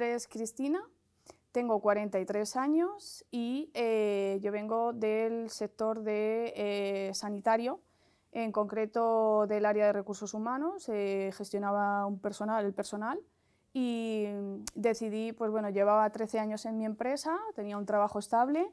nombre es Cristina, tengo 43 años y eh, yo vengo del sector de eh, sanitario, en concreto del área de recursos humanos, eh, gestionaba un personal, el personal y mm, decidí, pues bueno, llevaba 13 años en mi empresa, tenía un trabajo estable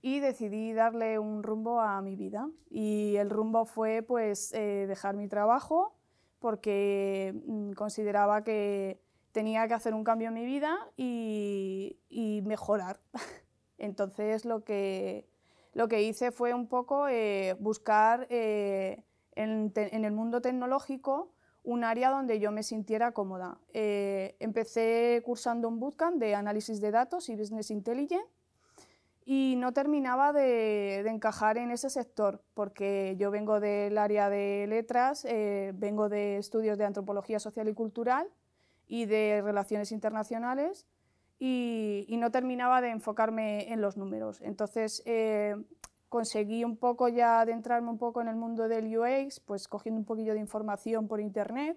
y decidí darle un rumbo a mi vida y el rumbo fue pues dejar mi trabajo porque mm, consideraba que tenía que hacer un cambio en mi vida y, mejorar. Entonces lo que, lo que hice fue un poco eh, buscar eh, en, el mundo tecnológico un área donde yo me sintiera cómoda. Eh, empecé cursando un bootcamp de análisis de datos y business intelligence y no terminaba de encajar en ese sector porque yo vengo del área de letras, vengo de estudios de antropología social y cultural y de relaciones internacionales y, no terminaba de enfocarme en los números. Entonces eh, conseguí un poco ya adentrarme un poco en el mundo del UX, pues cogiendo un poquillo de información por internet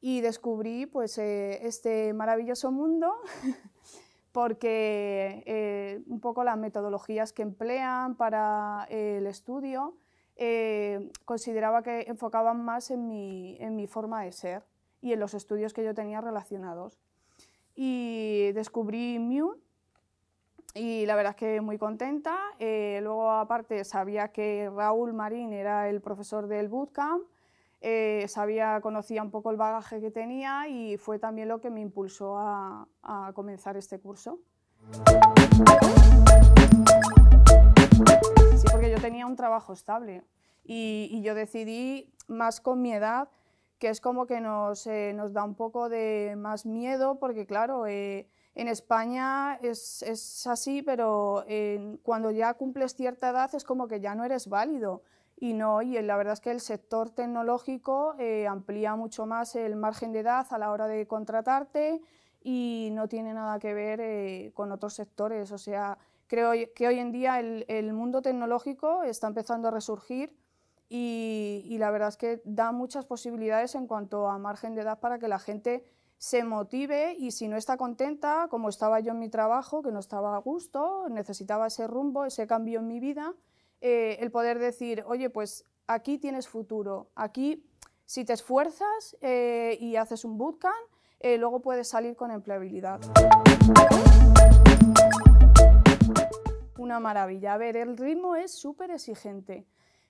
y descubrí pues eh, este maravilloso mundo porque eh, un poco las metodologías que emplean para el estudio consideraba que enfocaban más en mi forma de ser y en los estudios que yo tenía relacionados. Y descubrí Mune y la verdad es que muy contenta. Eh, luego, aparte, sabía que Raúl Marín era el profesor del bootcamp, eh, sabía, conocía un poco el bagaje que tenía y fue también lo que me impulsó a, comenzar este curso. Sí, porque yo tenía un trabajo estable y yo decidí, más con mi edad, que es como que nos, eh, nos da un poco de más miedo, porque claro, eh, en España es, así, pero cuando ya cumples cierta edad es como que ya no eres válido. Y no, y la verdad es que el sector tecnológico eh, amplía mucho más el margen de edad a la hora de contratarte y no tiene nada que ver con otros sectores. O sea, creo que hoy en día el mundo tecnológico está empezando a resurgir y, la verdad es que da muchas posibilidades en cuanto a margen de edad para que la gente se motive y si no está contenta, como estaba yo en mi trabajo, que no estaba a gusto, necesitaba ese rumbo, ese cambio en mi vida, eh, el poder decir, oye, pues aquí tienes futuro, aquí si te esfuerzas eh, y haces un bootcamp, eh, luego puedes salir con empleabilidad. Una maravilla. A ver, el ritmo es súper exigente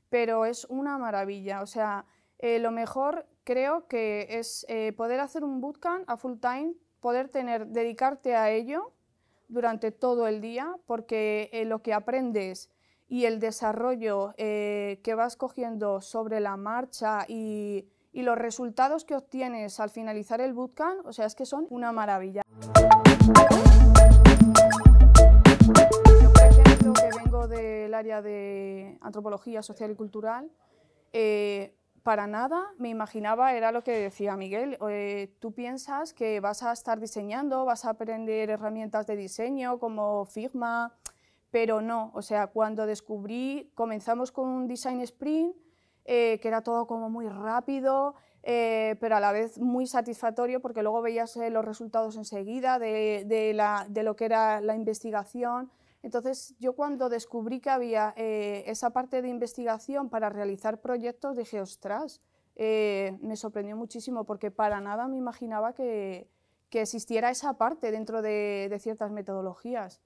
pero es una maravilla. O sea, eh, lo mejor creo que es eh, poder hacer un bootcamp a full time, poder tener, dedicarte a ello durante todo el día, porque eh, lo que aprendes y el desarrollo que vas cogiendo sobre la marcha y, los resultados que obtienes al finalizar el bootcamp, o sea, es que son una maravilla. Yo, que vengo del área de antropología social y cultural, eh, para nada me imaginaba, era lo que decía Miguel, eh, tú piensas que vas a estar diseñando, vas a aprender herramientas de diseño como Figma, pero no, o sea, cuando descubrí, comenzamos con un design sprint, eh, que era todo como muy rápido, pero a la vez muy satisfactorio porque luego veías los resultados enseguida de, de lo que era la investigación, entonces, yo cuando descubrí que había eh, esa parte de investigación para realizar proyectos, dije, ostras, eh, me sorprendió muchísimo porque para nada me imaginaba que, existiera esa parte dentro de, ciertas metodologías.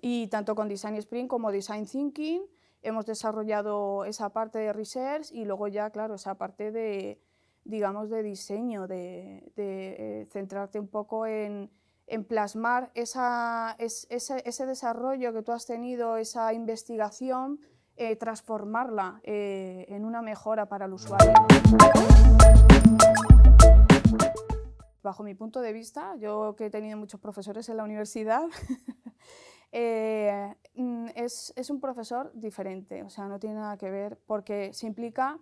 Y tanto con Design Spring como Design Thinking hemos desarrollado esa parte de research y luego ya, claro, esa parte de, digamos, de diseño, de, eh, centrarte un poco en, en plasmar ese, desarrollo que tú has tenido, esa investigación, eh, transformarla eh, en una mejora para el usuario. Bajo mi punto de vista, yo que he tenido muchos profesores en la universidad, eh, mm, es, un profesor diferente, o sea, no tiene nada que ver porque se implica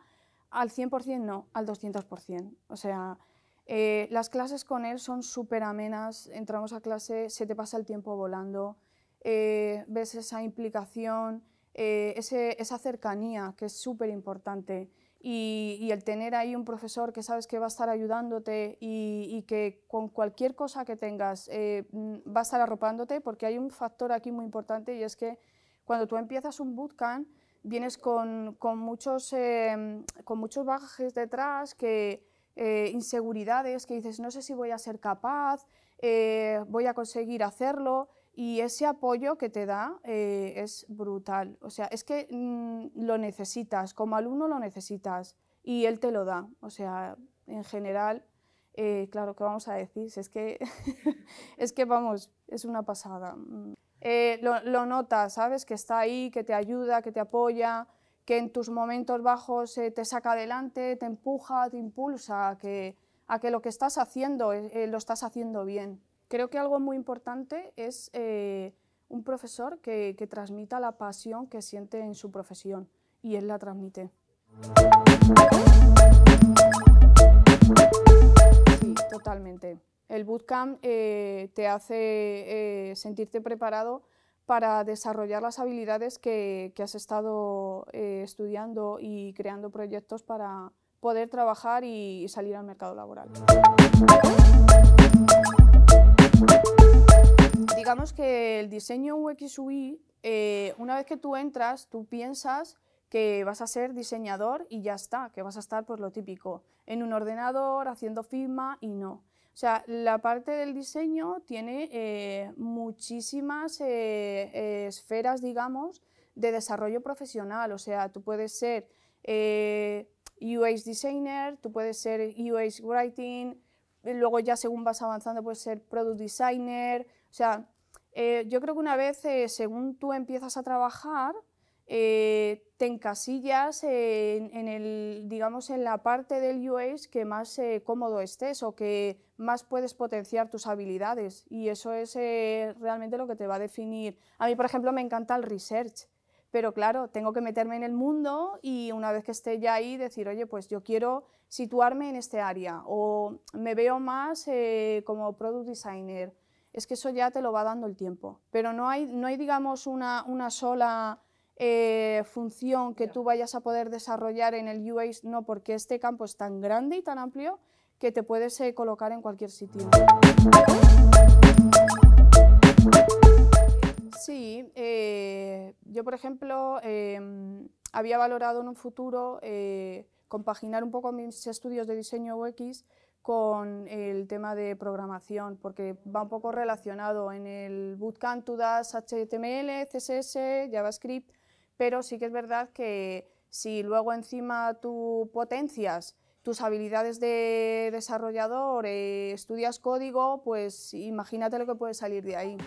al 100% no, al 200%. O sea, eh, las clases con él son súper amenas, entramos a clase, se te pasa el tiempo volando, eh, ves esa implicación, eh, esa cercanía que es súper importante y, el tener ahí un profesor que sabes que va a estar ayudándote y, que con cualquier cosa que tengas mm, va a estar arropándote porque hay un factor aquí muy importante y es que cuando tú empiezas un bootcamp vienes con, muchos, con muchos bagajes detrás que eh, inseguridades que dices, no sé si voy a ser capaz, eh, voy a conseguir hacerlo. Y ese apoyo que te da eh, es brutal. O sea, es que mm, lo necesitas, como alumno lo necesitas y él te lo da. O sea, en general, claro, ¿qué vamos a decir? es que, es que vamos, es una pasada. Mm. lo, lo notas, ¿sabes? Que está ahí, que te ayuda, que te apoya, que en tus momentos bajos te saca adelante, te empuja, te impulsa a que, lo que estás haciendo eh, eh, lo estás haciendo bien. Creo que algo muy importante es eh, un profesor que, transmita la pasión que siente en su profesión y él la transmite. Sí, totalmente. El bootcamp te hace sentirte preparado para desarrollar las habilidades que, has estado eh, estudiando y creando proyectos para poder trabajar y salir al mercado laboral. Digamos que el diseño UX UI, eh, una vez que tú entras, tú piensas que vas a ser diseñador y ya está, que vas a estar pues lo típico, en un ordenador, haciendo firma y no. O sea, la parte del diseño tiene eh, muchísimas eh, esferas, digamos, de desarrollo profesional. O sea, tú puedes ser eh, UX designer, tú puedes ser UX writing, luego ya según vas avanzando puedes ser product designer. O sea, eh, yo creo que una vez según tú empiezas a trabajar, eh, te encasillas en, el, digamos, en la parte del UX que más eh, cómodo estés o que más puedes potenciar tus habilidades y eso es eh, realmente lo que te va a definir. A mí, por ejemplo, me encanta el research, pero claro, tengo que meterme en el mundo y una vez que esté ya ahí decir, oye, pues yo quiero situarme en este área o me veo más eh, como product designer. Es que eso ya te lo va dando el tiempo, pero no hay, no hay digamos, una, una sola eh, función que tú vayas a poder desarrollar en el UAS, no, porque este campo es tan grande y tan amplio que te puedes eh, colocar en cualquier sitio. Sí, eh, yo por ejemplo em, había valorado en un futuro compaginar un poco mis estudios de diseño UX con el tema de programación, porque va un poco relacionado en el Bootcamp, tú das HTML, CSS, JavaScript, pero sí que es verdad que si luego encima tú potencias tus habilidades de desarrollador, eh, estudias código, pues imagínate lo que puede salir de ahí.